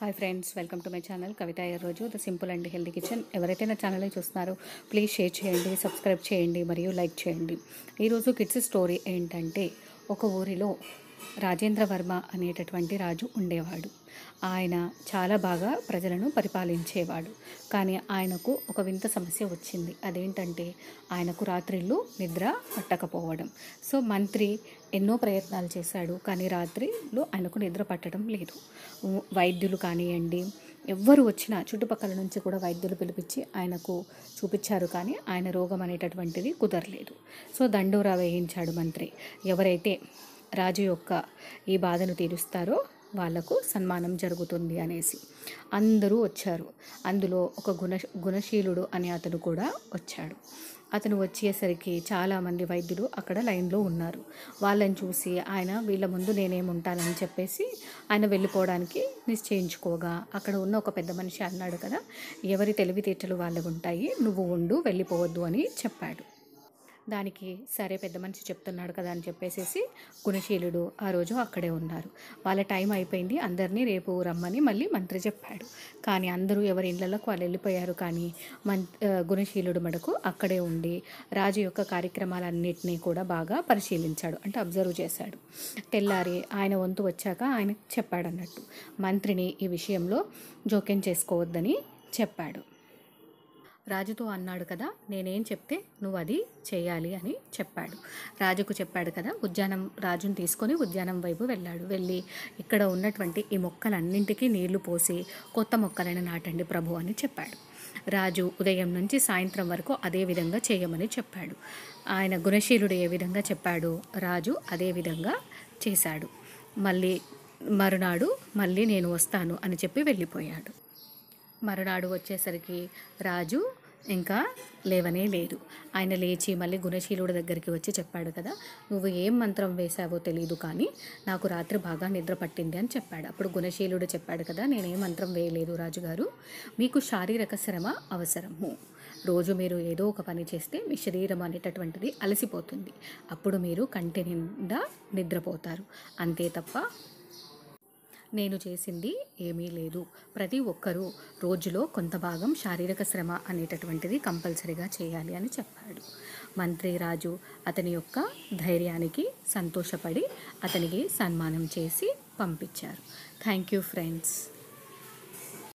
hi friends welcome to my channel Kavitha రోజు the simple and healthy kitchen ఎవరైతే నా ఛానల్ని చూస్తున్నారో ప్లీజ్ షేర్ చేయండి సబ్స్క్రైబ్ చేయండి మరియు లైక్ చేయండి ఈరోజు కిడ్స్ స్టోరీ ఏంటంటే ఒక ఊరిలో రాజేంద్ర వర్మ అనేటటువంటి రాజు ఉండేవాడు ఆయన చాలా బాగా ప్రజలను పరిపాలించేవాడు కానీ ఆయనకు ఒక వింత సమస్య వచ్చింది అదేంటంటే ఆయనకు రాత్రిళ్ళు నిద్ర పట్టకపోవడం సో మంత్రి ఎన్నో ప్రయత్నాలు చేశాడు కానీ రాత్రిలో ఆయనకు నిద్ర పట్టడం లేదు వైద్యులు కానివ్వండి ఎవ్వరు వచ్చినా చుట్టుపక్కల నుంచి కూడా వైద్యులు పిలిపించి ఆయనకు చూపించారు కానీ ఆయన రోగం అనేటటువంటిది కుదరలేదు సో దండోరా వేయించాడు మంత్రి ఎవరైతే రాజు యొక్క ఈ బాధను తీరుస్తారో వాళ్లకు సన్మానం జరుగుతుంది అనేసి అందరూ వచ్చారు అందులో ఒక గుణ గుణశీలుడు అనే అతను కూడా వచ్చాడు అతను వచ్చేసరికి చాలామంది వైద్యులు అక్కడ లైన్లో ఉన్నారు వాళ్ళని చూసి ఆయన వీళ్ళ ముందు నేనేముంటానని చెప్పేసి ఆయన వెళ్ళిపోవడానికి నిశ్చయించుకోగా అక్కడ ఉన్న ఒక పెద్ద మనిషి అన్నాడు కదా ఎవరి తెలివితేటలు వాళ్ళకు ఉంటాయి నువ్వు ఉండు వెళ్ళిపోవద్దు అని చెప్పాడు దానికి సరే పెద్ద మనిషి చెప్తున్నాడు కదా అని చెప్పేసేసి గుణశీలుడు ఆ రోజు అక్కడే ఉన్నారు వాళ్ళ టైం అయిపోయింది అందరినీ రేపు రమ్మని మళ్ళీ మంత్రి చెప్పాడు కానీ అందరూ ఎవరి ఇళ్లలోకి వాళ్ళు వెళ్ళిపోయారు కానీ మం గుణశీలుడు మటుకు అక్కడే ఉండి రాజు యొక్క కార్యక్రమాలన్నింటినీ కూడా బాగా పరిశీలించాడు అంటే అబ్జర్వ్ చేశాడు తెల్లారి ఆయన వంతు వచ్చాక ఆయన చెప్పాడన్నట్టు మంత్రిని ఈ విషయంలో జోక్యం చేసుకోవద్దని చెప్పాడు రాజుతో అన్నాడు కదా నేనేం చెప్తే నువ్వు అది చేయాలి అని చెప్పాడు రాజుకు చెప్పాడు కదా ఉద్యానం రాజును తీసుకొని ఉద్యానం వైపు వెళ్ళాడు వెళ్ళి ఇక్కడ ఉన్నటువంటి ఈ మొక్కలన్నింటికీ నీళ్లు పోసి కొత్త మొక్కలను నాటండి ప్రభు అని చెప్పాడు రాజు ఉదయం నుంచి సాయంత్రం వరకు అదే విధంగా చేయమని చెప్పాడు ఆయన గుణశీలుడు ఏ విధంగా చెప్పాడు రాజు అదే విధంగా చేశాడు మళ్ళీ మరునాడు మళ్ళీ నేను వస్తాను అని చెప్పి వెళ్ళిపోయాడు మరునాడు వచ్చేసరికి రాజు ఇంకా లేవనే లేదు ఆయన లేచి మళ్ళీ గుణశీలుడి దగ్గరికి వచ్చి చెప్పాడు కదా నువ్వు ఏం మంత్రం వేశావో తెలియదు కానీ నాకు రాత్రి బాగా నిద్ర పట్టింది అని చెప్పాడు అప్పుడు గుణశీలుడు చెప్పాడు కదా నేనే మంత్రం వేయలేదు రాజుగారు మీకు శారీరక శ్రమ అవసరము రోజు మీరు ఏదో ఒక పని చేస్తే మీ శరీరం అనేటటువంటిది అలసిపోతుంది అప్పుడు మీరు కంటి నిండా నిద్రపోతారు అంతే తప్ప నేను చేసింది ఏమీ లేదు ప్రతి ఒక్కరూ రోజులో కొంత భాగం శారీరక శ్రమ అనేటటువంటిది కంపల్సరిగా చేయాలి అని చెప్పాడు మంత్రి రాజు అతని యొక్క ధైర్యానికి సంతోషపడి అతనికి సన్మానం చేసి పంపించారు థ్యాంక్ యూ ఫ్రెండ్స్